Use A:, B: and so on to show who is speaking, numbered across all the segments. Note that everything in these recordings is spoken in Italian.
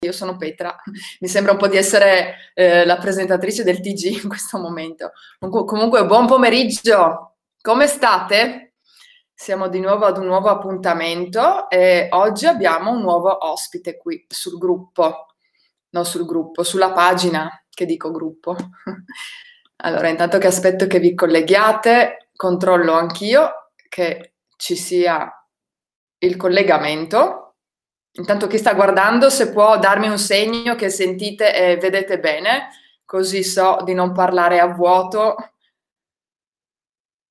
A: Io sono Petra, mi sembra un po' di essere eh, la presentatrice del TG in questo momento. Comunque, buon pomeriggio, come state? Siamo di nuovo ad un nuovo appuntamento e oggi abbiamo un nuovo ospite qui sul gruppo, no sul gruppo, sulla pagina che dico gruppo. Allora, intanto che aspetto che vi colleghiate, controllo anch'io che ci sia il collegamento intanto chi sta guardando se può darmi un segno che sentite e vedete bene, così so di non parlare a vuoto.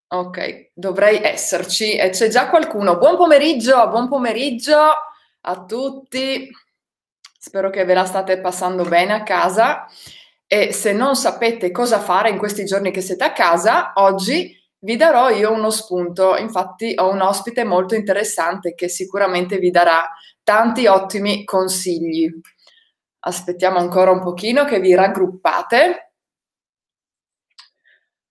A: Ok, dovrei esserci e c'è già qualcuno. Buon pomeriggio, buon pomeriggio a tutti. Spero che ve la state passando bene a casa e se non sapete cosa fare in questi giorni che siete a casa, oggi vi darò io uno spunto. Infatti ho un ospite molto interessante che sicuramente vi darà tanti ottimi consigli. Aspettiamo ancora un pochino che vi raggruppate.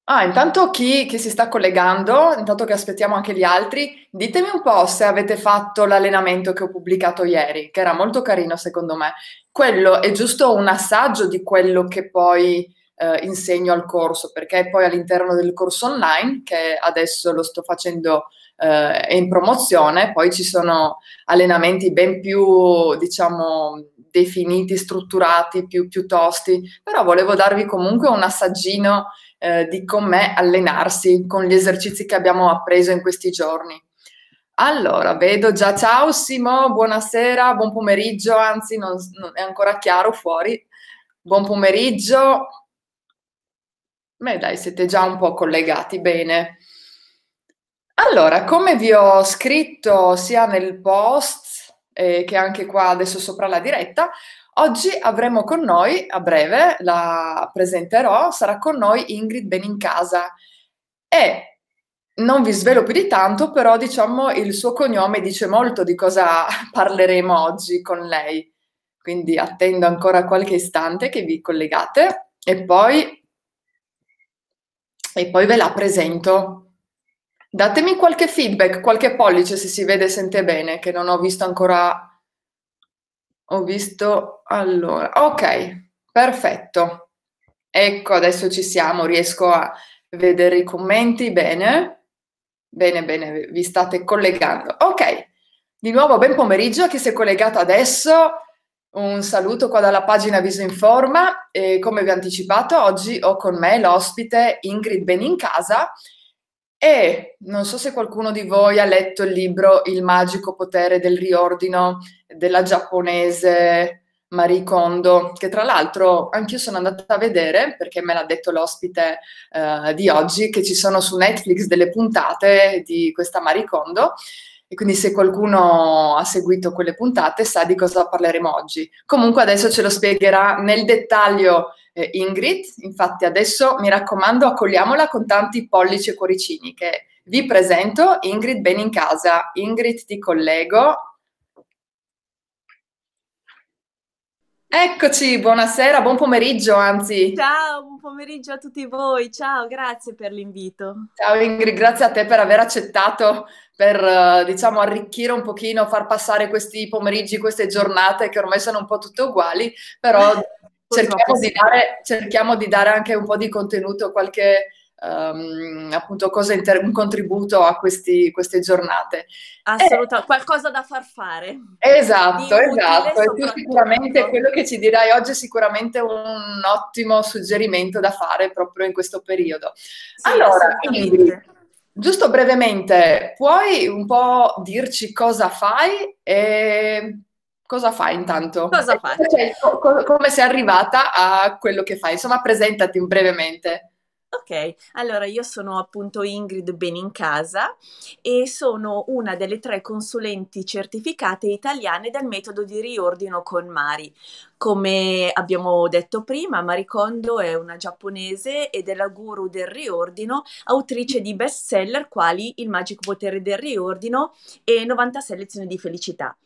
A: Ah, intanto chi, chi si sta collegando, intanto che aspettiamo anche gli altri, ditemi un po' se avete fatto l'allenamento che ho pubblicato ieri, che era molto carino secondo me. Quello è giusto un assaggio di quello che poi eh, insegno al corso, perché poi all'interno del corso online, che adesso lo sto facendo eh, in promozione, poi ci sono allenamenti ben più, diciamo, definiti, strutturati, più, più tosti, però volevo darvi comunque un assaggino eh, di com'è allenarsi con gli esercizi che abbiamo appreso in questi giorni. Allora, vedo già, ciao Simo, buonasera, buon pomeriggio, anzi non, non è ancora chiaro fuori. Buon pomeriggio, Beh dai, siete già un po' collegati, bene. Allora, come vi ho scritto sia nel post eh, che anche qua adesso sopra la diretta, oggi avremo con noi, a breve la presenterò, sarà con noi Ingrid Benincasa e non vi svelo più di tanto, però diciamo il suo cognome dice molto di cosa parleremo oggi con lei. Quindi attendo ancora qualche istante che vi collegate e poi e poi ve la presento. Datemi qualche feedback, qualche pollice se si vede e sente bene, che non ho visto ancora. Ho visto allora. Ok, perfetto. Ecco, adesso ci siamo, riesco a vedere i commenti bene. Bene, bene, vi state collegando. Ok, di nuovo ben pomeriggio a chi si è collegato adesso un saluto qua dalla pagina Viso in Forma e come vi ho anticipato oggi ho con me l'ospite Ingrid Benincasa e non so se qualcuno di voi ha letto il libro Il magico potere del riordino della giapponese Marie Kondo, che tra l'altro anch'io sono andata a vedere, perché me l'ha detto l'ospite eh, di oggi, che ci sono su Netflix delle puntate di questa Marie Kondo e quindi se qualcuno ha seguito quelle puntate sa di cosa parleremo oggi. Comunque adesso ce lo spiegherà nel dettaglio eh, Ingrid, infatti adesso mi raccomando accogliamola con tanti pollici e cuoricini che vi presento Ingrid Benincasa. Ingrid ti collego, Eccoci, buonasera, buon pomeriggio, anzi.
B: Ciao, buon pomeriggio a tutti voi. Ciao, grazie per l'invito.
A: Ciao Ingrid, grazie a te per aver accettato, per eh, diciamo arricchire un pochino, far passare questi pomeriggi, queste giornate che ormai sono un po' tutte uguali, però cerchiamo, di dare, cerchiamo di dare anche un po' di contenuto, qualche um, appunto inter- un contributo a questi, queste giornate.
B: Assolutamente, eh, qualcosa da far fare.
A: Eh, esatto, esatto. E tu sicuramente quello che ci dirai oggi è sicuramente un ottimo suggerimento da fare proprio in questo periodo. Sì, allora, quindi, giusto brevemente, puoi un po' dirci cosa fai e cosa fai intanto? Cosa fai? Cioè, co- come sei arrivata a quello che fai? Insomma, presentati brevemente.
B: Ok, allora io sono appunto Ingrid Benincasa e sono una delle tre consulenti certificate italiane del metodo di riordino con Mari. Come abbiamo detto prima, Mari Kondo è una giapponese ed è la guru del riordino, autrice di bestseller quali Il magico potere del riordino e 96 lezioni di felicità.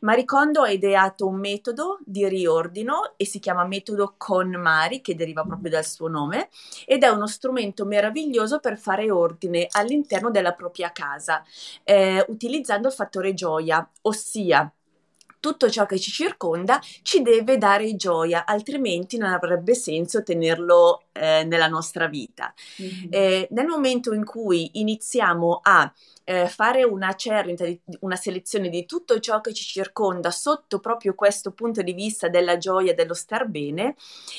B: Marie Kondo ha ideato un metodo di riordino e si chiama metodo con Mari, che deriva proprio dal suo nome, ed è uno strumento meraviglioso per fare ordine all'interno della propria casa, eh, utilizzando il fattore gioia, ossia tutto ciò che ci circonda ci deve dare gioia, altrimenti non avrebbe senso tenerlo eh, nella nostra vita. Mm-hmm. Eh, nel momento in cui iniziamo a eh, fare una cernita, una selezione di tutto ciò che ci circonda sotto proprio questo punto di vista della gioia, dello star bene,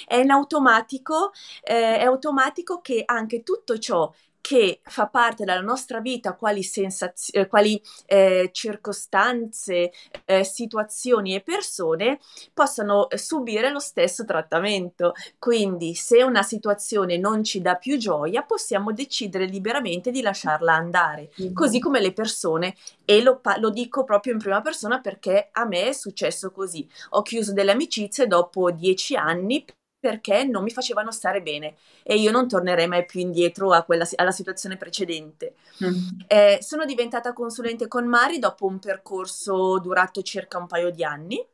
B: è in automatico, eh, è automatico che anche tutto ciò che fa parte della nostra vita, quali, sensaz- eh, quali eh, circostanze, eh, situazioni e persone possano eh, subire lo stesso trattamento. Quindi se una situazione non ci dà più gioia, possiamo decidere liberamente di lasciarla andare, mm-hmm. così come le persone. E lo, pa- lo dico proprio in prima persona perché a me è successo così. Ho chiuso delle amicizie dopo dieci anni perché non mi facevano stare bene e io non tornerei mai più indietro quella, alla situazione precedente. Mm. Eh, sono diventata consulente con Mari dopo un percorso durato circa un paio di anni.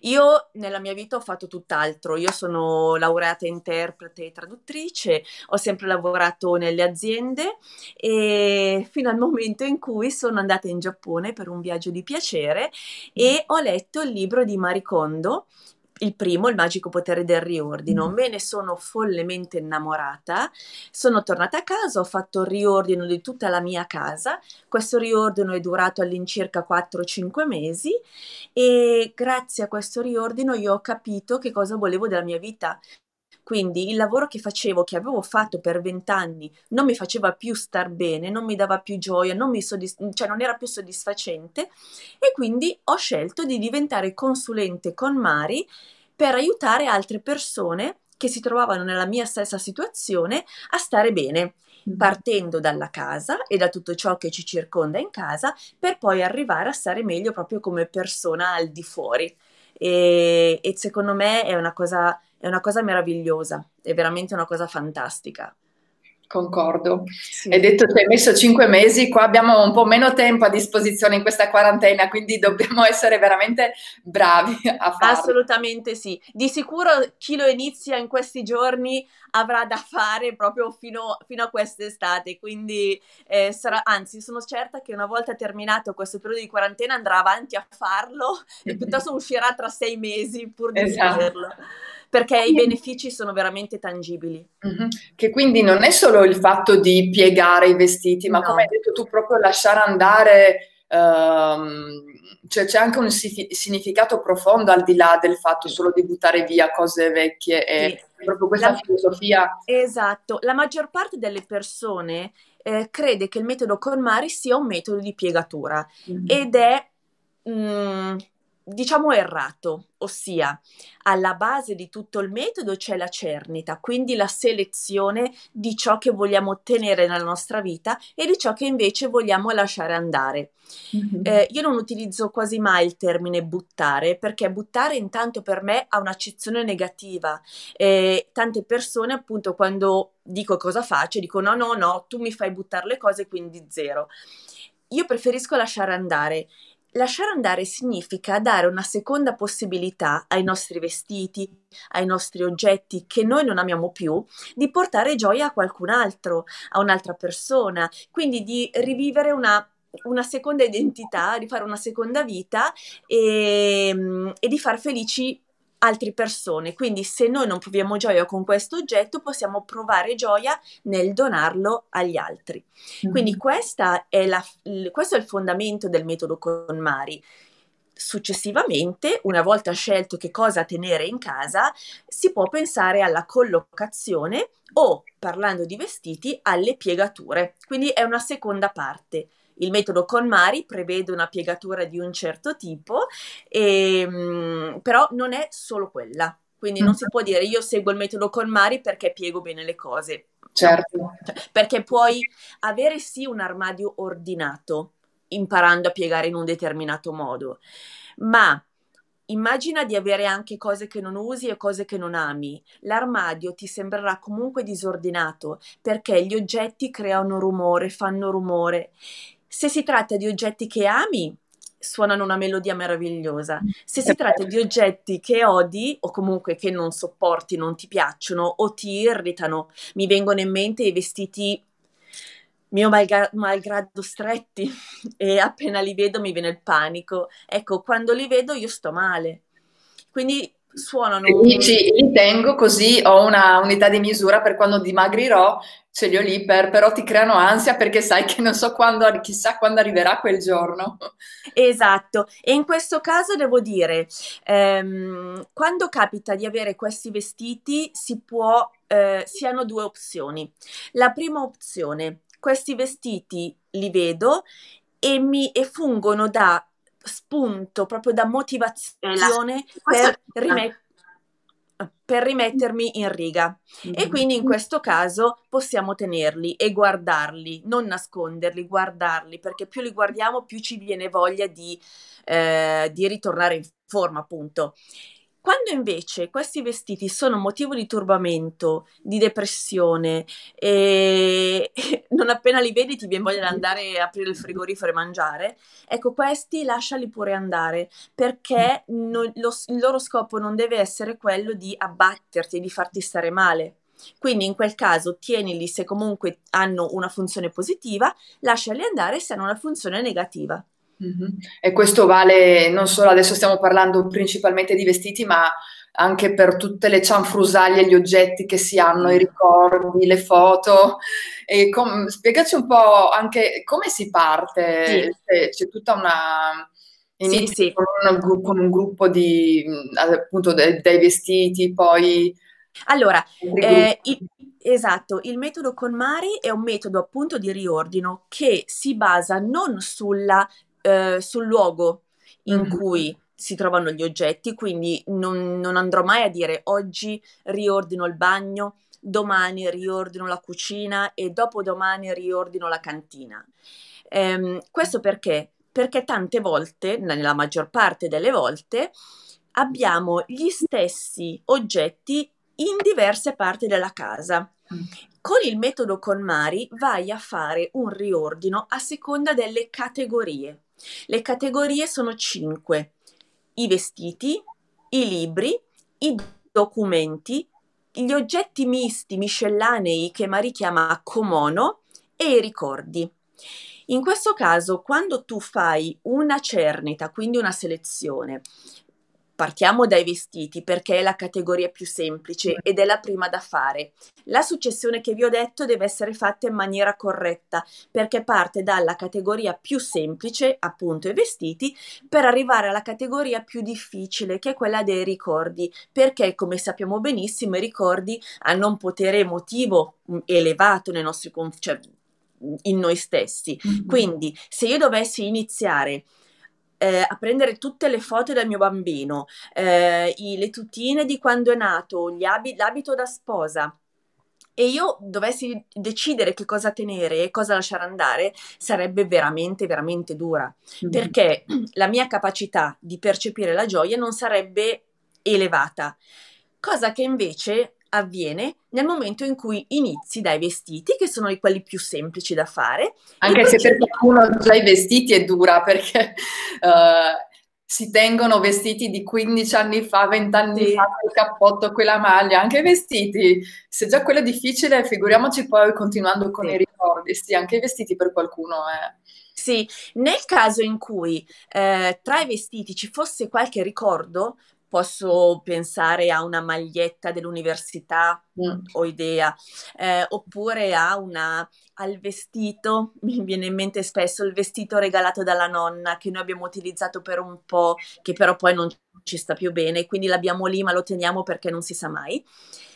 B: Io nella mia vita ho fatto tutt'altro, io sono laureata interprete e traduttrice, ho sempre lavorato nelle aziende e fino al momento in cui sono andata in Giappone per un viaggio di piacere mm. e ho letto il libro di Marie Kondo il primo, Il magico potere del riordino. Mm. Me ne sono follemente innamorata. Sono tornata a casa, ho fatto il riordino di tutta la mia casa. Questo riordino è durato all'incirca 4-5 mesi e grazie a questo riordino io ho capito che cosa volevo della mia vita, quindi il lavoro che facevo, che avevo fatto per vent'anni, non mi faceva più star bene, non mi dava più gioia, non, soddisf- cioè non era più soddisfacente e quindi ho scelto di diventare consulente con Mari per aiutare altre persone che si trovavano nella mia stessa situazione a stare bene, mm-hmm. partendo dalla casa e da tutto ciò che ci circonda in casa, per poi arrivare a stare meglio proprio come persona al di fuori. E, e secondo me è una cosa è una cosa meravigliosa, è veramente una cosa fantastica. Concordo. Sì. Hai detto che hai messo cinque mesi,
A: qua abbiamo un po' meno tempo a
B: disposizione in questa quarantena, quindi dobbiamo essere veramente bravi a farlo. Assolutamente sì. Di sicuro chi lo inizia in questi giorni avrà da fare proprio fino, fino a quest'estate, quindi eh, sarà, anzi sono certa che una volta terminato questo periodo di quarantena andrà avanti a farlo e piuttosto uscirà tra sei mesi pur di esatto. farlo perché i benefici sono veramente tangibili. Mm-hmm. Che quindi
A: non è solo il fatto di piegare i vestiti, ma no. come hai
B: detto tu, proprio lasciare andare...
A: Um, cioè, c'è anche un significato profondo al di là del fatto solo di buttare via cose vecchie e sì. proprio questa la,
B: filosofia. Esatto, la maggior parte delle persone eh, crede che il metodo Colmari sia un metodo di piegatura mm-hmm. ed è mh, mm, diciamo errato, ossia alla base di tutto il metodo c'è la cernita, quindi la selezione di ciò che vogliamo ottenere nella nostra vita e di ciò che invece vogliamo lasciare andare. Mm-hmm. Eh, io non utilizzo quasi mai il termine buttare perché buttare intanto per me ha un'accezione negativa. Eh, tante persone appunto quando dico cosa faccio dico no no no, tu mi fai buttare le cose quindi zero. Io preferisco lasciare andare Lasciare andare significa dare una seconda possibilità ai nostri vestiti, ai nostri oggetti che noi non amiamo più, di portare gioia a qualcun altro, a un'altra persona, quindi di rivivere una, una seconda identità, di fare una seconda vita e, ehm, e di far felici altre persone. Quindi se noi non proviamo gioia con questo oggetto, possiamo provare gioia nel donarlo agli altri. Mm-hmm. Quindi è la, questo è il fondamento del metodo con Mari. Successivamente, una volta scelto che cosa tenere in casa, si può pensare alla collocazione o, parlando di vestiti, alle piegature. Quindi è una seconda parte. Il metodo con Mari prevede una piegatura di un certo tipo, e, ehm, però non è solo quella. Quindi non si può mm-hmm. dire io seguo il metodo con Mari perché piego bene le cose.
A: Certo. Cioè,
B: perché puoi avere sì un armadio ordinato, imparando a piegare in un determinato modo, ma immagina di avere anche cose che non usi e cose che non ami. L'armadio ti sembrerà comunque disordinato perché gli oggetti creano rumore, fanno rumore se si tratta di oggetti che ami, suonano una melodia meravigliosa. Se si tratta di oggetti che odi o comunque che non sopporti, non ti piacciono o ti irritano, mi vengono in mente i vestiti mio malga- malgrado stretti e appena li vedo mi viene il panico. Ecco, quando li vedo io sto male. Quindi suonano. E dici, li tengo così ho una unità di misura per quando dimagrirò,
A: ce li ho lì, per, però ti creano ansia perché sai che non so quando, chissà quando arriverà quel giorno.
B: Esatto, e in questo caso devo dire, ehm, quando capita di avere questi vestiti si può, eh, si hanno due opzioni. La prima opzione, questi vestiti li vedo e, mi, e fungono da spunto, proprio da motivazione per, rimet- per, rimettermi in riga. Mm-hmm. E quindi in questo caso possiamo tenerli e guardarli, non nasconderli, guardarli, perché più li guardiamo più ci viene voglia di, eh, di ritornare in forma, appunto. Quando invece questi vestiti sono motivo di turbamento, di depressione e non appena li vedi ti viene voglia di andare a aprire il frigorifero e mangiare, ecco questi lasciali pure andare perché mm. non, lo, il loro scopo non deve essere quello di abbatterti, di farti stare male. Quindi in quel caso tienili se comunque hanno una funzione positiva, lasciali andare se hanno una funzione negativa. E questo vale non solo adesso stiamo parlando principalmente di vestiti, ma
A: anche per tutte le cianfrusaglie, gli oggetti che si hanno, i ricordi, le foto. Com- spiegaci un po' anche come si parte, sì. c'è tutta una... Inizio sì, sì. Con, un, con, un gruppo di appunto dei, dei vestiti, poi. Allora, eh,
B: il, esatto, il metodo con Mari è un metodo appunto di riordino che si basa non sulla eh, sul luogo in mm-hmm. cui si trovano gli oggetti, quindi non, non, andrò mai a dire oggi riordino il bagno, domani riordino la cucina e dopodomani riordino la cantina. Ehm, questo perché? Perché tante volte, nella maggior parte delle volte, abbiamo gli stessi oggetti in diverse parti della casa. Mm. Con il metodo con Mari vai a fare un riordino a seconda delle categorie. Le categorie sono cinque. I vestiti, i libri, i documenti, gli oggetti misti miscellanei che Mari chiama comono e i ricordi. In questo caso, quando tu fai una cernita, quindi una selezione, Partiamo dai vestiti perché è la categoria più semplice ed è la prima da fare. La successione che vi ho detto deve essere fatta in maniera corretta perché parte dalla categoria più semplice, appunto i vestiti, per arrivare alla categoria più difficile che è quella dei ricordi perché come sappiamo benissimo i ricordi hanno un potere emotivo mm, elevato nei nostri cioè, in noi stessi. Mm-hmm. Quindi se io dovessi iniziare eh, a prendere tutte le foto del mio bambino, eh, i, le tutine di quando è nato, abi- l'abito da sposa, e io dovessi decidere che cosa tenere e cosa lasciare andare, sarebbe veramente, veramente dura, mm-hmm. perché la mia capacità di percepire la gioia non sarebbe elevata, cosa che invece avviene nel momento in cui inizi dai vestiti, che sono i quelli più semplici da fare. Anche se per qualcuno già i vestiti è dura
A: perché... Uh si tengono vestiti di 15 anni fa, 20 anni sì. fa, quel cappotto, quella maglia, anche i vestiti. Se già quello è difficile, figuriamoci
B: poi continuando con sì. i ricordi, sì, anche i vestiti per qualcuno è... Sì, nel caso in cui eh, tra i vestiti ci fosse qualche ricordo, posso pensare a una maglietta dell'università, mm. ho idea, eh, oppure a una, al vestito, mi viene in mente spesso il vestito regalato dalla nonna che noi abbiamo utilizzato per un po', che però poi non ci sta più bene, quindi l'abbiamo lì ma lo teniamo perché non si sa mai.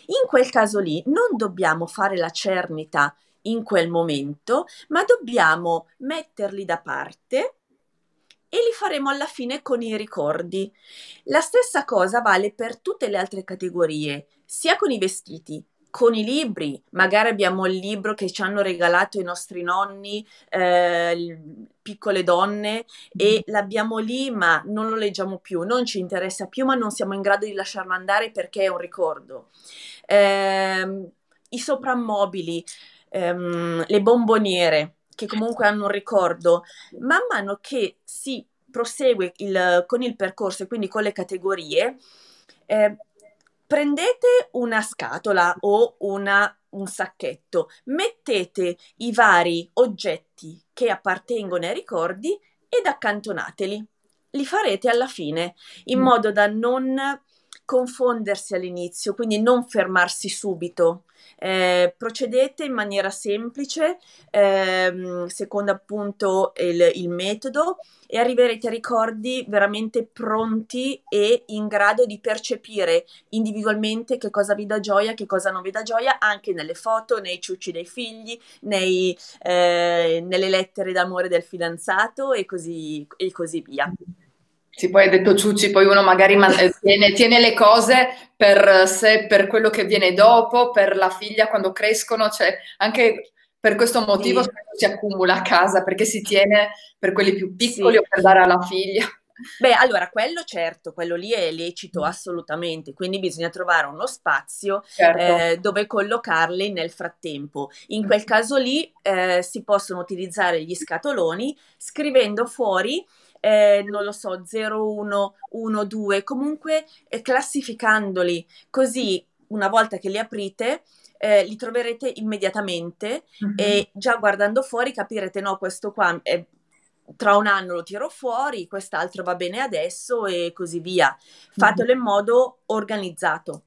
B: In quel caso lì non dobbiamo fare la cernita in quel momento, ma dobbiamo metterli da parte e li faremo alla fine con i ricordi. La stessa cosa vale per tutte le altre categorie, sia con i vestiti con i libri, magari abbiamo il libro che ci hanno regalato i nostri nonni, eh, piccole donne, e mm. l'abbiamo lì ma non lo leggiamo più, non ci interessa più ma non siamo in grado di lasciarlo andare perché è un ricordo. Eh, I soprammobili, ehm, le bomboniere, che comunque hanno un ricordo, man mano che si prosegue il, con il percorso e quindi con le categorie, eh, prendete una scatola o una, un sacchetto, mettete i vari oggetti che appartengono ai ricordi ed accantonateli. Li farete alla fine in mm. modo da non confondersi all'inizio, quindi non fermarsi subito. Eh, procedete in maniera semplice, ehm, secondo appunto il, il metodo, e arriverete a ricordi veramente pronti e in grado di percepire individualmente che cosa vi dà gioia, che cosa non vi dà gioia, anche nelle foto, nei ciucci dei figli, nei, eh, nelle lettere d'amore del fidanzato e così, e così via.
A: Sì, poi hai detto Ciucci, poi uno magari man- eh, tiene, tiene, le cose per sé, per quello che viene dopo, per la figlia quando crescono, cioè anche per questo motivo sì. si accumula a casa, perché si tiene per quelli più piccoli sì. o per dare alla figlia.
B: Beh, allora, quello certo, quello lì è lecito mm. assolutamente, quindi bisogna trovare uno spazio certo. eh, dove collocarli nel frattempo. In quel caso lì eh, si possono utilizzare gli scatoloni scrivendo fuori eh, non lo so, 0, 1, 1, 2, comunque eh, classificandoli, così una volta che li aprite eh, li troverete immediatamente mm-hmm. e mhm. già guardando fuori capirete no, questo qua è, eh, tra un anno lo tiro fuori, quest'altro va bene adesso e così via. Mhm. Fatelo mm-hmm. in modo organizzato.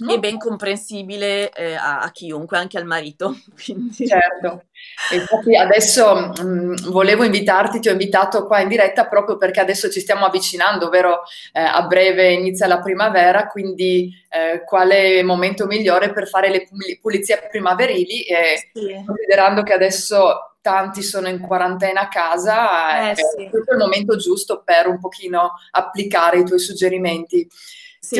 B: No. E ben comprensibile eh, a, a, chiunque, anche al marito. Quindi. Certo,
A: infatti adesso mh, mm, volevo invitarti, ti ho invitato qua in diretta proprio perché adesso ci stiamo avvicinando, ovvero eh, a breve inizia la primavera, quindi eh, quale momento migliore per fare le pulizie primaverili e sì. considerando che adesso tanti sono in quarantena a casa, eh, eh è sì. tutto il momento giusto per un pochino applicare i tuoi suggerimenti. Sì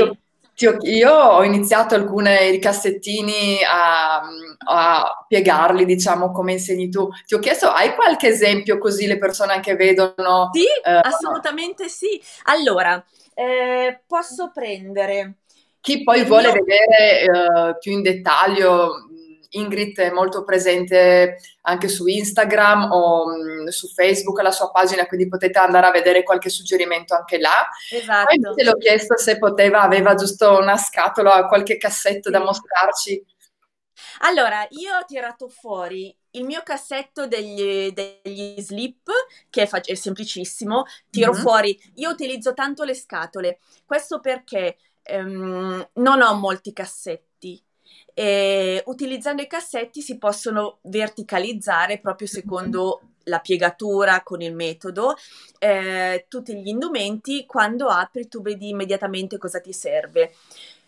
A: io ho iniziato alcuni cassettini a, a, piegarli, diciamo, come insegni tu. Ti ho chiesto, hai qualche esempio così le persone anche vedono? Sì, eh,
B: assolutamente sì. Allora, eh, posso prendere...
A: Chi poi vuole io... vedere eh, più in dettaglio Ingrid è molto presente anche su Instagram o mh, mm, su Facebook, la sua pagina, quindi potete andare a vedere qualche suggerimento anche là.
B: Esatto. Poi te
A: l'ho chiesto se poteva, aveva giusto una scatola, qualche cassetto da mostrarci.
B: Allora, io ho tirato fuori il mio cassetto degli, degli slip, che è, fac- è semplicissimo, tiro mm-hmm. fuori. Io utilizzo tanto le scatole, questo perché ehm, non ho molti cassetti e utilizzando i cassetti si possono verticalizzare proprio mhm. secondo la piegatura con il metodo, eh, tutti gli indumenti, quando apri tu vedi immediatamente cosa ti serve.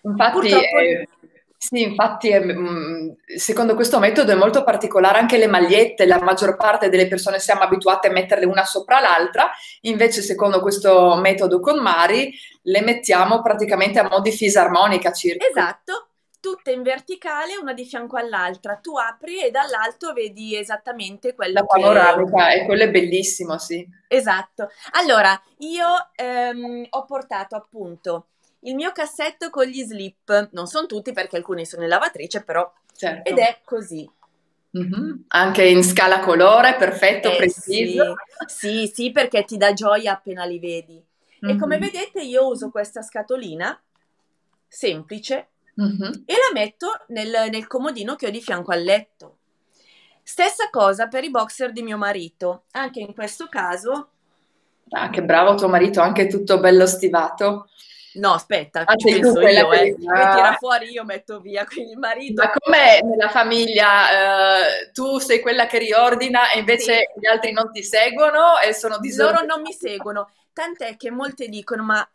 B: Infatti, Purtroppo... eh,
A: sì, infatti eh, mm, secondo questo metodo è molto particolare anche le magliette, la maggior parte delle persone siamo abituate a metterle una sopra l'altra, invece secondo questo metodo con Mari le mettiamo praticamente a mo' di fisarmonica circa. Ecco.
B: Esatto, tutte in verticale, una di fianco all'altra. Tu apri e dall'alto vedi esattamente quello che... panoramica, che... Eh, e quello è
A: bellissimo, sì.
B: Esatto. Allora, io ehm, ho portato appunto il mio cassetto con gli slip. Non sono tutti perché alcuni sono in lavatrice, però... Certo. Ed è così. Mm-hmm.
A: Anche in scala colore, perfetto, eh, preciso.
B: Sì. sì, sì, perché ti dà gioia appena li vedi. Mm-hmm. E come mm-hmm. vedete io uso questa scatolina semplice mm-hmm. e la metto nel, nel comodino che ho di fianco al letto. Stessa cosa per i boxer di mio marito, anche in questo caso.
A: Ah, che bravo tuo marito, anche tutto bello stivato. No, aspetta, ah, ci penso io, eh. Che... tira ah.
B: fuori, io metto via, quindi il marito... Ma com'è nella famiglia?
A: Uh, tu sei quella che riordina e invece sì. gli altri non ti seguono e sono disordinati?
B: Loro non mi seguono, tant'è che molte dicono, ma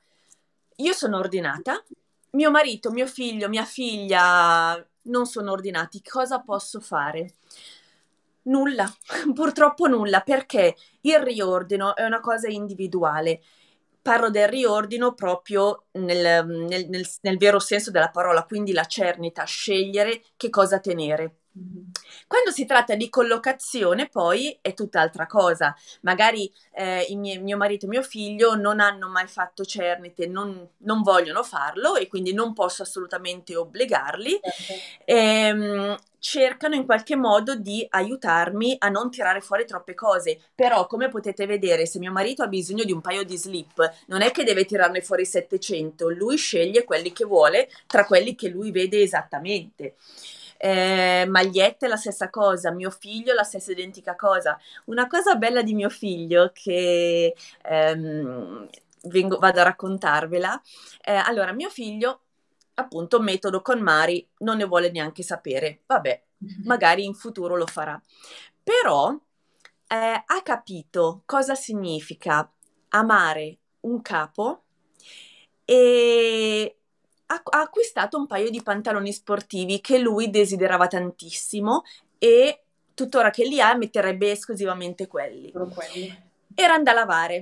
B: io sono ordinata, mio marito, mio figlio, mia figlia non sono ordinati, cosa posso fare? Nulla, purtroppo nulla, perché il riordino è una cosa individuale. Parlo del riordino proprio nel, nel, nel, nel vero senso della parola, quindi la cernita, scegliere che cosa tenere. Quando si tratta di collocazione, poi è tutt'altra cosa. Magari eh, mie- mio marito e mio figlio non hanno mai fatto cernite, non, non vogliono farlo e quindi non posso assolutamente obbligarli. Okay. Certo. Ehm, cercano in qualche modo di aiutarmi a non tirare fuori troppe cose. Però, come potete vedere, se mio marito ha bisogno di un paio di slip, non è che deve tirarne fuori 700, lui sceglie quelli che vuole tra quelli che lui vede esattamente eh, magliette la stessa cosa, mio figlio la stessa identica cosa. Una cosa bella di mio figlio che ehm, vengo, vado a raccontarvela, eh, allora mio figlio appunto metodo con Mari non ne vuole neanche sapere, vabbè, mhm. magari in futuro lo farà, però eh, ha capito cosa significa amare un capo e ha, acquistato un paio di pantaloni sportivi che lui desiderava tantissimo e tuttora che li ha metterebbe esclusivamente quelli. quelli. Erano a lavare.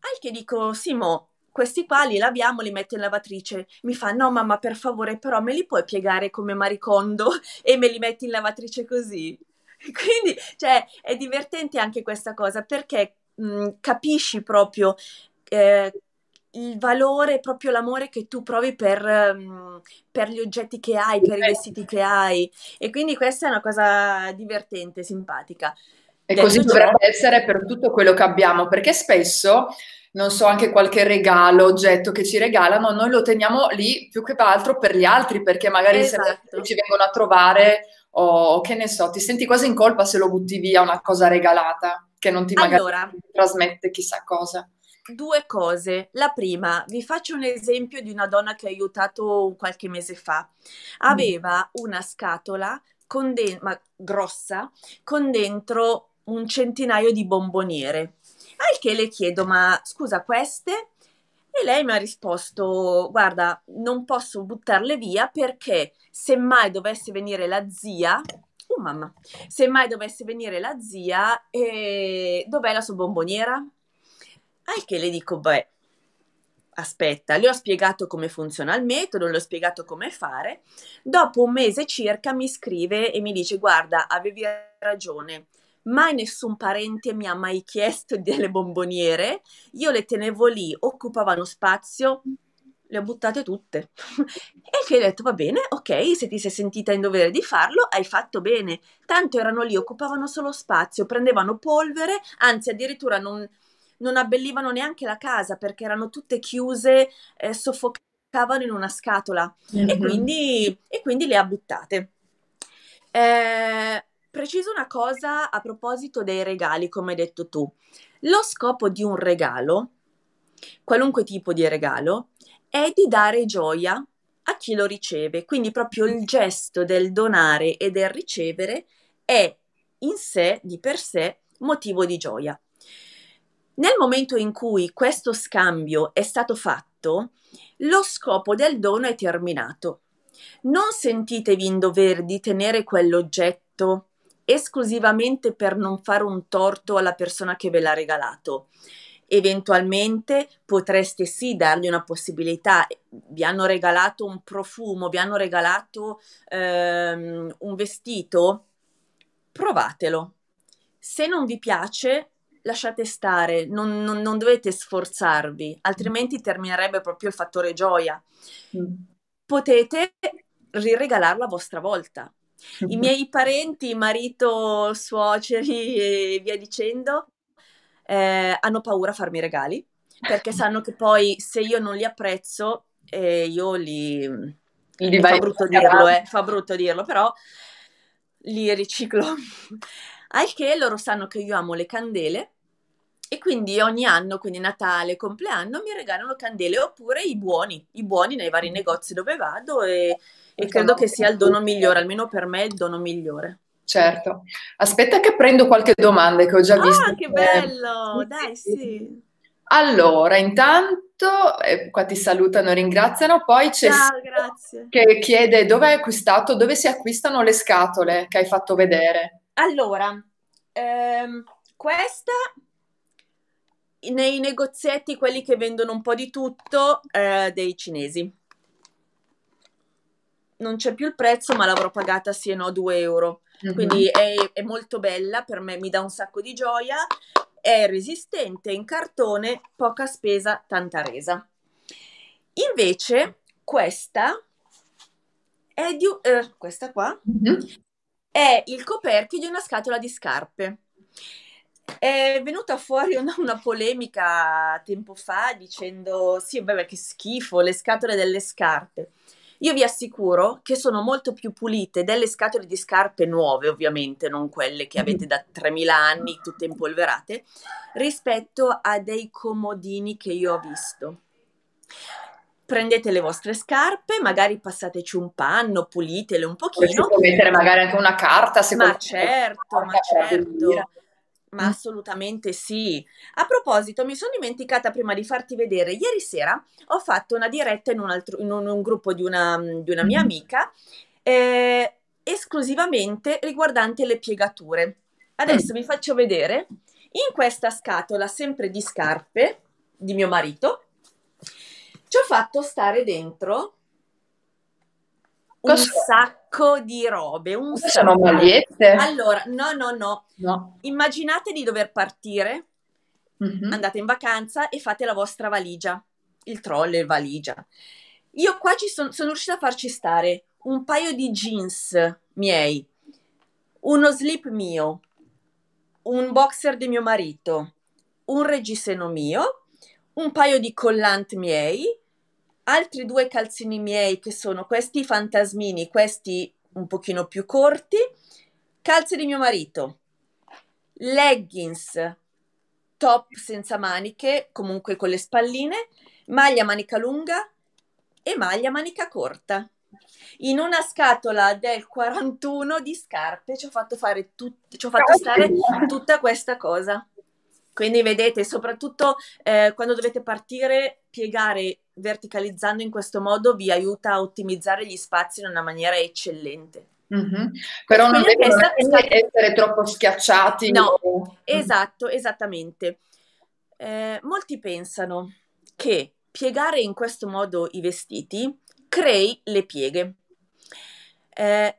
B: Al che dico, Simo, questi qua li laviamo, li metto in lavatrice. Mi fa, no mamma, per favore, però me li puoi piegare come maricondo e me li metti in lavatrice così. Quindi, cioè, è divertente anche questa cosa perché mh, capisci proprio eh, il valore, proprio l'amore che tu provi per, mhmm, per, gli oggetti che hai, per i eh. vestiti che hai. E quindi questa è una cosa divertente, simpatica. E cioè, così già... dovrebbe essere per tutto
A: quello che abbiamo, perché spesso, non so, anche qualche regalo, oggetto che ci regalano, noi lo teniamo lì più che altro per gli altri, perché magari esatto. ci vengono a trovare o che ne so, ti senti quasi in colpa se lo butti via una cosa regalata che non ti magari allora. trasmette chissà
B: cosa due cose. La prima, vi faccio un esempio di una donna che ho aiutato qualche mese fa. Mm. Aveva mm. una scatola con de- ma grossa con dentro un centinaio di bomboniere. Al che le chiedo, ma scusa, queste? E lei mi ha risposto, guarda, non posso buttarle via perché se mai dovesse venire la zia, oh mamma, se mai dovesse venire la zia, eh, dov'è la sua bomboniera? Al che le dico, beh, aspetta, le ho spiegato come funziona il metodo, le ho spiegato come fare. Dopo un mese circa mi scrive e mi dice, guarda, avevi ragione. Mai nessun parente mi ha mai chiesto delle bomboniere, io le tenevo lì, occupavano spazio, le ho buttate tutte. e che ho detto, va bene, ok, se ti sei sentita in dovere di farlo, hai fatto bene. Tanto erano lì, occupavano solo spazio, prendevano polvere, anzi addirittura non, non abbellivano neanche la casa perché erano tutte chiuse, eh, soffocavano in una scatola mm-hmm. e, mhm. quindi, e, quindi, le ha buttate. Eh, preciso una cosa a proposito dei regali, come hai detto tu. Lo scopo di un regalo, qualunque tipo di regalo, è di dare gioia a chi lo riceve. Quindi proprio il gesto del donare e del ricevere è in sé, di per sé, motivo di gioia. Nel momento in cui questo scambio è stato fatto, lo scopo del dono è terminato. Non sentitevi in dovere di tenere quell'oggetto esclusivamente per non fare un torto alla persona che ve l'ha regalato. Eventualmente potreste sì dargli una possibilità, vi hanno regalato un profumo, vi hanno regalato ehm, un vestito, provatelo. Se non vi piace, lasciate stare, non, non, non dovete sforzarvi, mm. altrimenti terminerebbe proprio il fattore gioia. Mm. Potete riregalarlo a vostra volta. I mm-hmm. miei parenti, marito, suoceri e via dicendo, eh, hanno paura a farmi regali perché sanno che poi se io non li apprezzo, eh, io li... li fa brutto dirlo, eh, fa brutto dirlo, però li riciclo. Al che loro sanno che io amo le candele e quindi ogni anno, quindi Natale, compleanno, mi regalano candele oppure i buoni, i buoni nei vari negozi dove vado e, e credo che sia il dono migliore, almeno per me è il dono migliore. Certo.
A: Aspetta che prendo qualche domanda che ho già ah, visto. Ah, che
B: bello! Dai, sì.
A: Allora, intanto, eh, qua ti salutano, ringraziano, poi c'è Ciao, che chiede dove hai acquistato, dove si acquistano le scatole che hai fatto vedere.
B: Allora, ehm, questa nei negozietti, quelli che vendono un po' di tutto, eh, dei cinesi. Non c'è più il prezzo, ma l'avrò pagata sì e no 2 euro. Mm-hmm. Quindi è, è molto bella, per me mi dà un sacco di gioia è resistente in cartone, poca spesa, tanta resa. Invece questa è, di, eh, questa qua, mm-hmm. è il coperchio di una scatola di scarpe. È venuta fuori una, una, polemica tempo fa dicendo sì, vabbè, che schifo, le scatole delle scarpe. Io vi assicuro che sono molto più pulite delle scatole di scarpe nuove, ovviamente, non quelle che avete mm-hmm. da 3000 anni, tutte impolverate, rispetto a dei comodini che io ho visto. Prendete le vostre scarpe, magari passateci un panno, pulitele un pochino. Poi si può mettere magari anche una carta, se Ma certo, ma certo. Ma eh. assolutamente sì. A proposito, mi sono dimenticata prima di farti vedere, ieri sera ho fatto una diretta in un, altro, in un, un gruppo di una, di una, mia mm-hmm. amica, eh, esclusivamente riguardante le piegature. Adesso mm. vi faccio vedere, in questa scatola sempre di scarpe di mio marito, ci ho fatto stare dentro un sacco sacco di robe. Un sacco. sono magliette. Allora, no, no, no, no. Immaginate di dover partire, mm-hmm. andate in vacanza e fate la vostra valigia, il troll valigia. Io qua ci son, sono riuscita a farci stare un paio di jeans miei, uno slip mio, un boxer di mio marito, un reggiseno mio, un paio di collant miei, altri due calzini miei che sono questi fantasmini, questi un pochino più corti, calze di mio marito, leggings, top senza maniche, comunque con le spalline, maglia manica lunga e maglia manica corta. In una scatola del 41 di scarpe ci ho fatto, fare tut- ci ho fatto stare tutta questa cosa. Quindi vedete, soprattutto eh, quando dovete partire, piegare verticalizzando in questo modo vi aiuta a ottimizzare gli spazi in una maniera eccellente.
A: Mm-hmm. Però non devono stato... essere troppo schiacciati. No,
B: o... Mm. esatto, esattamente. Eh, molti pensano che piegare in questo modo i vestiti crei le pieghe. Eh,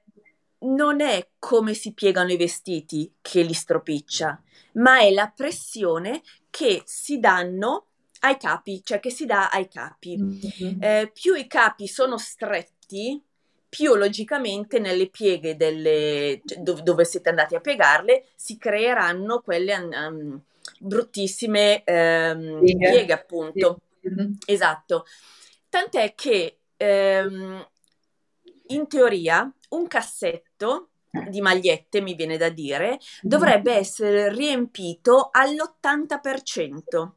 B: non è come si piegano i vestiti che li stropiccia, ma è la pressione che si danno ai capi, cioè che si dà ai capi. Mm-hmm. Eh, più i capi sono stretti, più logicamente nelle pieghe delle, cioè do- dove siete andati a piegarle si creeranno quelle um, bruttissime um, pieghe. pieghe. appunto. mm Esatto. Tant'è che um, in teoria un cassetto di magliette, mi viene da dire, mm-hmm. dovrebbe essere riempito all'80%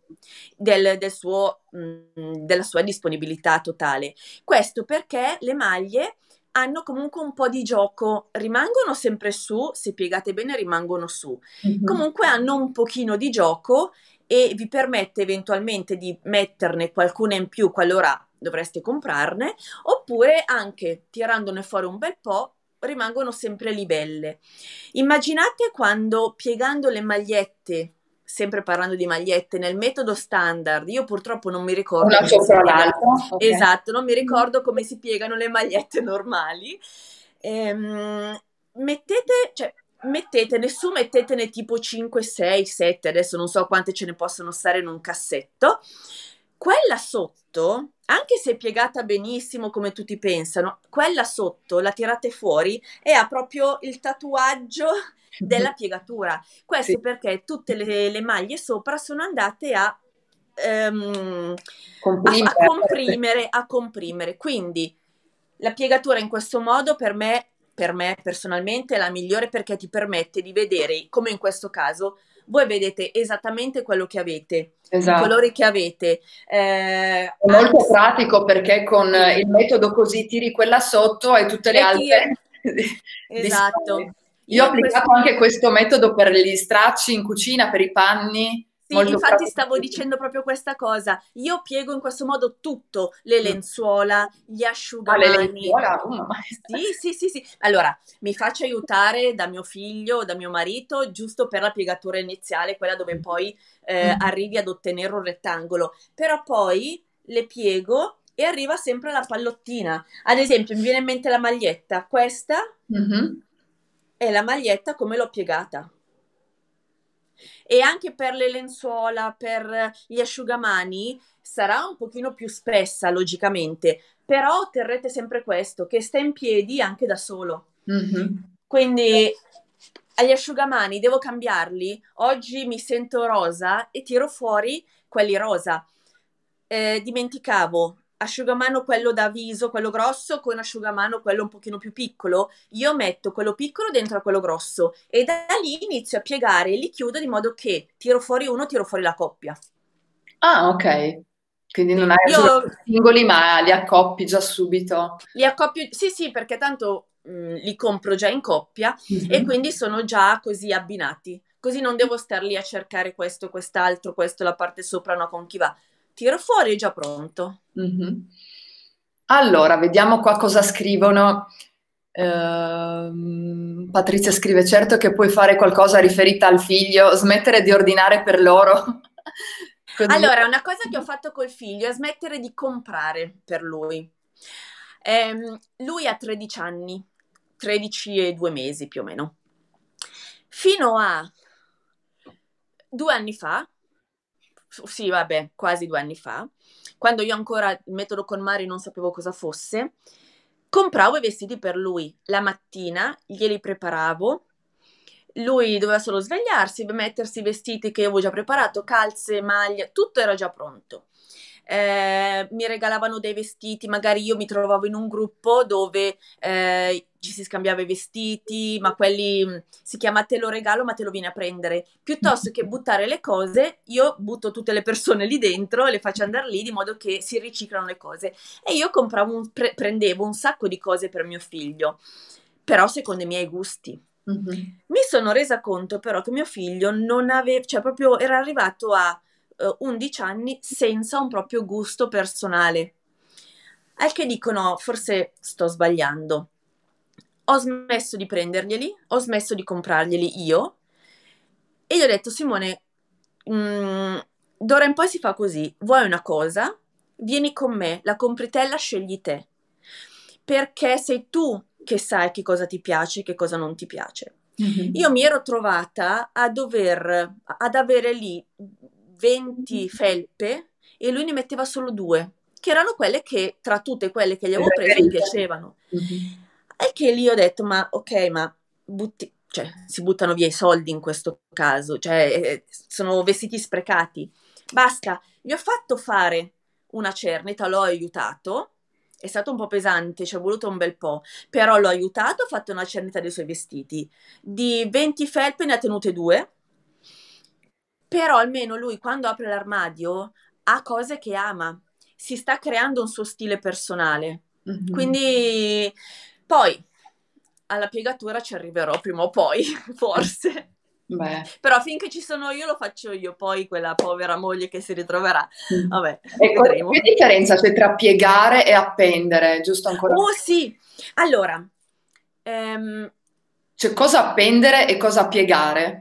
B: del, del suo, mh, mm, della sua disponibilità totale. Questo perché le maglie hanno comunque un po' di gioco, rimangono sempre su, se piegate bene rimangono su, mm-hmm. comunque hanno un pochino di gioco e vi permette eventualmente di metterne qualcuna in più qualora dovreste comprarne, oppure anche tirandone fuori un bel po' rimangono sempre libelle. Immaginate quando piegando le magliette sempre parlando di magliette, nel metodo standard, io purtroppo non mi ricordo. Una sopra l'altra. Okay. Esatto, non mi mm. ricordo come si piegano le magliette normali. Ehm, mettete, cioè, mettetene su, mettetene tipo 5, 6, 7, adesso non so quante ce ne possono stare in un cassetto. Quella sotto anche se è piegata benissimo come tutti pensano, quella sotto la tirate fuori e ha proprio il tatuaggio della piegatura. Questo sì. perché tutte le, le, maglie sopra sono andate a, um, comprimere. A, a, comprimere, a comprimere. Quindi la piegatura in questo modo per me, per me personalmente è la migliore perché ti permette di vedere, come in questo caso, voi vedete esattamente quello che avete, esatto. i colori che avete. Eh, è molto anzi... pratico perché con il metodo così
A: tiri quella sotto e tutte le e altre. esatto. Io, Io ho applicato questo... anche questo
B: metodo per gli stracci in cucina, per i panni. Sì, Molto infatti proprio stavo dicendo proprio questa cosa. Io piego in questo modo tutto, le mm. lenzuola, gli asciugamani. Ah, le lenzuola? Sì, sì, sì, sì. Allora, mi faccio aiutare da mio figlio, da mio marito, giusto per la piegatura iniziale, quella dove poi eh, mm. arrivi ad ottenere un rettangolo. Però poi le piego e arriva sempre la pallottina. Ad esempio, mi viene in mente la maglietta. Questa mm-hmm. è la maglietta come l'ho piegata e anche per le lenzuola, per gli asciugamani sarà un pochino più spessa logicamente, però terrete sempre questo che sta in piedi anche da solo. Mm-hmm. Quindi agli asciugamani devo cambiarli, oggi mi sento rosa e tiro fuori quelli rosa. Eh, dimenticavo asciugamano quello da viso, quello grosso, con asciugamano quello un pochino più piccolo, io metto quello piccolo dentro a quello grosso e da lì inizio a piegare e li chiudo di modo che tiro fuori uno, tiro fuori la coppia.
A: Ah, ok. Quindi non hai io... singoli, ma li accoppi già subito.
B: Li accoppio, sì, sì, perché tanto mh, mm, li compro già in coppia mm-hmm. e quindi sono già così abbinati. Così non devo star lì a cercare questo, quest'altro, questo, la parte sopra, no, con chi va tiro fuori è già pronto.
A: Mm-hmm. Allora, vediamo qua cosa scrivono. Uh, Patrizia scrive: Certo che puoi fare qualcosa riferita al figlio, smettere di ordinare per loro. allora,
B: una cosa che ho fatto col figlio è smettere di comprare per lui. Um, lui ha 13 anni, 13 e 2 mesi più o meno. Fino a due anni fa sì, vabbè, quasi due anni fa, quando io ancora il metodo con Mari non sapevo cosa fosse, compravo i vestiti per lui. La mattina glieli preparavo, lui doveva solo svegliarsi, mettersi i vestiti che io avevo già preparato, calze, maglie, tutto era già pronto. Eh, mi regalavano dei vestiti, magari io mi trovavo in un gruppo dove eh, ci si scambiava i vestiti, ma quelli mm, si chiama te lo regalo ma te lo vieni a prendere. Piuttosto che buttare le cose, io butto tutte le persone lì dentro, le faccio andare lì di modo che si riciclano le cose. E io un, pre- prendevo un sacco di cose per mio figlio, però secondo i miei gusti. Mm-hmm. Mi sono resa conto però che mio figlio non aveva, cioè proprio era arrivato a uh, eh, 11 anni senza un proprio gusto personale. Al che dicono, forse sto sbagliando ho smesso di prenderglieli, ho smesso di comprarglieli io e gli ho detto Simone, mh, mm, d'ora in poi si fa così, vuoi una cosa? Vieni con me, la compri te, la scegli te, perché sei tu che sai che cosa ti piace e che cosa non ti piace. Mm-hmm. Io mi ero trovata a dover, ad avere lì 20 mhm. felpe e lui ne metteva solo due, che erano quelle che tra tutte quelle che gli avevo preso mi piacevano. Mm-hmm è che lì ho detto, ma ok, ma butti, cioè, si buttano via i soldi in questo caso, cioè eh, sono vestiti sprecati. Basta, gli ho fatto fare una cernita, l'ho aiutato, è stato un po' pesante, ci è voluto un bel po', però l'ho aiutato, ho fatto una cernita dei suoi vestiti. Di 20 felpe ne ha tenute due, però almeno lui quando apre l'armadio ha cose che ama, si sta creando un suo stile personale. Mm-hmm. Quindi poi alla piegatura ci arriverò prima o poi, forse. Beh. Però finché ci sono io lo faccio io, poi quella povera moglie che si ritroverà. Mm. Vabbè,
A: ecco, vedremo. Che differenza c'è cioè, tra piegare e appendere, giusto ancora? Oh sì, allora... Ehm... Cioè cosa appendere e cosa piegare?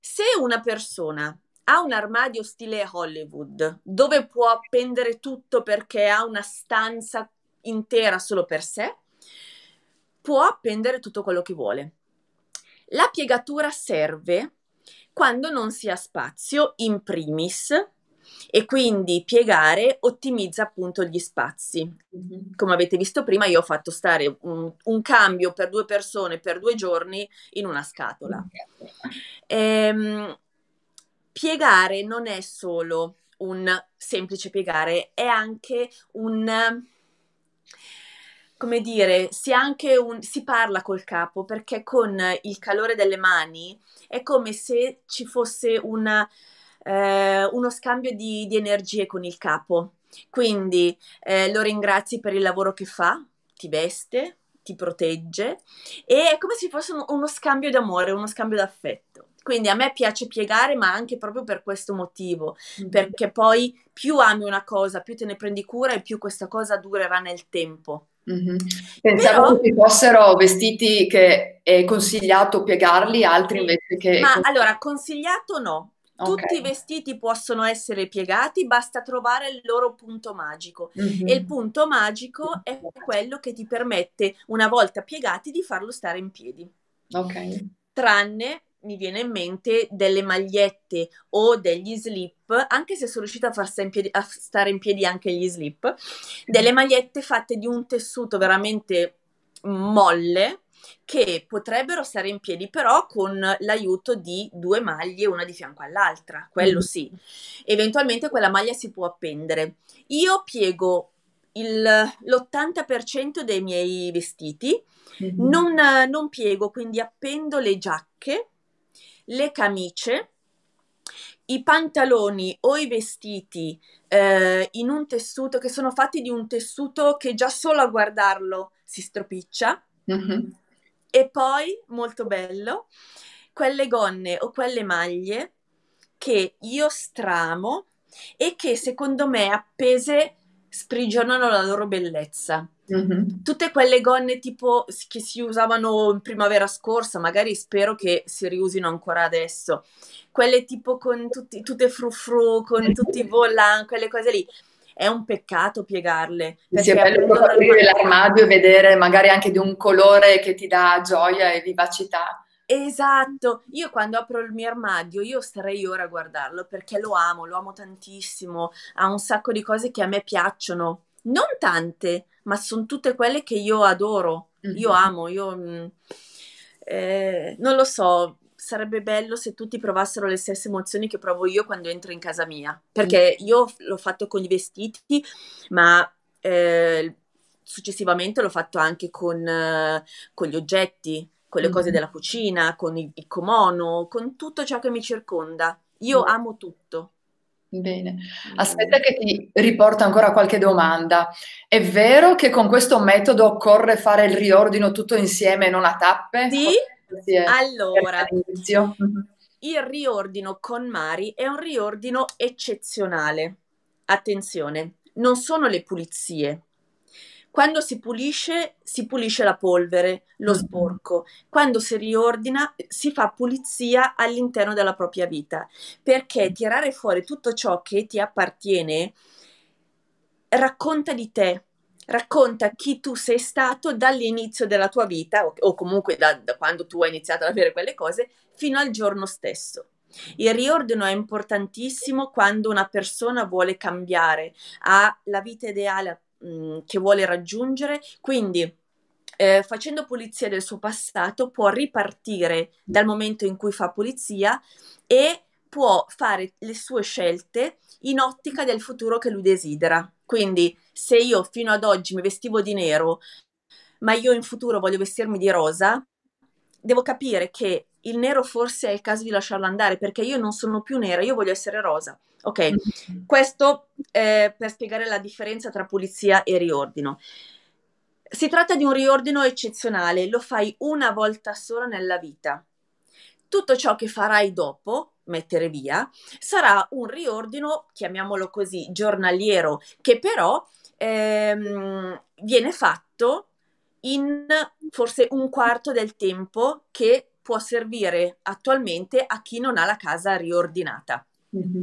B: Se una persona ha un armadio stile Hollywood dove può appendere tutto perché ha una stanza intera solo per sé, può appendere tutto quello che vuole. La piegatura serve quando non si ha spazio in primis e quindi piegare ottimizza appunto gli spazi. Mhm. Come avete visto prima io ho fatto stare un, un cambio per due persone per due giorni in una scatola. Ehm, piegare non è solo un semplice piegare, è anche un come dire, si, un, si, parla col capo perché con il calore delle mani è come se ci fosse una, eh, uno scambio di, di, energie con il capo. Quindi eh, lo ringrazi per il lavoro che fa, ti veste, ti protegge e è come se fosse uno scambio d'amore, uno scambio d'affetto. Quindi a me piace piegare, ma anche proprio per questo motivo, mm-hmm. perché poi più ami una cosa, più te ne prendi cura e più questa cosa durerà nel tempo. Mm-hmm.
A: Pensavo Però... che fossero vestiti che è consigliato piegarli, altri invece che... Ma allora,
B: consigliato no. Okay. Tutti i vestiti possono essere piegati, basta trovare il loro punto magico. Mm-hmm. E il punto magico è quello che ti permette, una volta piegati, di farlo stare in piedi. Ok. Tranne mi viene in mente delle magliette o degli slip, anche se sono riuscita a far stare in piedi, stare in piedi anche gli slip, delle magliette fatte di un tessuto veramente molle che potrebbero stare in piedi però con l'aiuto di due maglie una di fianco all'altra, quello mm. sì. Eventualmente quella maglia si può appendere. Io piego il, l'80% dei miei vestiti, mm-hmm. non, non piego, quindi appendo le giacche le camicie, i pantaloni o i vestiti eh, in un tessuto che sono fatti di un tessuto che già solo a guardarlo si stropiccia. Mm-hmm. E poi, molto bello, quelle gonne o quelle maglie che io stramo e che secondo me appese sprigionano la loro bellezza. Tutte quelle gonne tipo che si usavano in primavera scorsa, magari spero che si riusino ancora adesso. Quelle tipo con tutti, tutte frufru, con tutti i volant, quelle cose lì. È un peccato piegarle. Sì, è bello proprio aprire l'armadio e
A: vedere magari anche di un colore che ti dà gioia e vivacità.
B: Esatto, io quando apro il mio armadio io starei ora a guardarlo perché lo amo, lo amo tantissimo, ha un sacco di cose che a me piacciono, non tante, ma sono tutte quelle che io adoro, mm-hmm. io amo, io mh, mm, eh, non lo so, sarebbe bello se tutti provassero le stesse emozioni che provo io quando entro in casa mia, perché mm. io l'ho fatto con i vestiti, ma eh, successivamente l'ho fatto anche con, eh, con gli oggetti, con le mm cose mm-hmm. della cucina, con il, il, comono, con tutto ciò che mi circonda. Io mm amo tutto.
A: Bene, mm. aspetta che ti riporto ancora qualche domanda. È vero che con questo metodo occorre fare il riordino tutto insieme, non a tappe? Sì, sì allora, mm-hmm.
B: il riordino con Mari è un riordino eccezionale. Attenzione, non sono le pulizie, quando si pulisce, si pulisce la polvere, lo mm. sporco. Quando si riordina, si fa pulizia all'interno della propria vita, perché mm. tirare fuori tutto ciò che ti appartiene racconta di te, racconta chi tu sei stato dall'inizio della tua vita o, o comunque da, da quando tu hai iniziato ad avere quelle cose fino al giorno stesso. Il riordino è importantissimo quando una persona vuole cambiare, ha la vita ideale, che vuole raggiungere. Quindi eh, facendo pulizia del suo passato può ripartire dal momento in cui fa pulizia e può fare le sue scelte in ottica del futuro che lui desidera. Quindi se io fino ad oggi mi vestivo di nero, ma io in futuro voglio vestirmi di rosa, devo capire che il nero forse è il caso di lasciarlo andare perché io non sono più nera, io voglio essere rosa. Ok, mm-hmm. questo eh, per spiegare la differenza tra pulizia e riordino. Si tratta di un riordino eccezionale, lo fai una volta sola nella vita. Tutto ciò che farai dopo, mettere via, sarà un riordino, chiamiamolo così, giornaliero, che però ehm, viene fatto in forse un quarto del tempo che può servire attualmente a chi non ha la casa riordinata. Mm-hmm.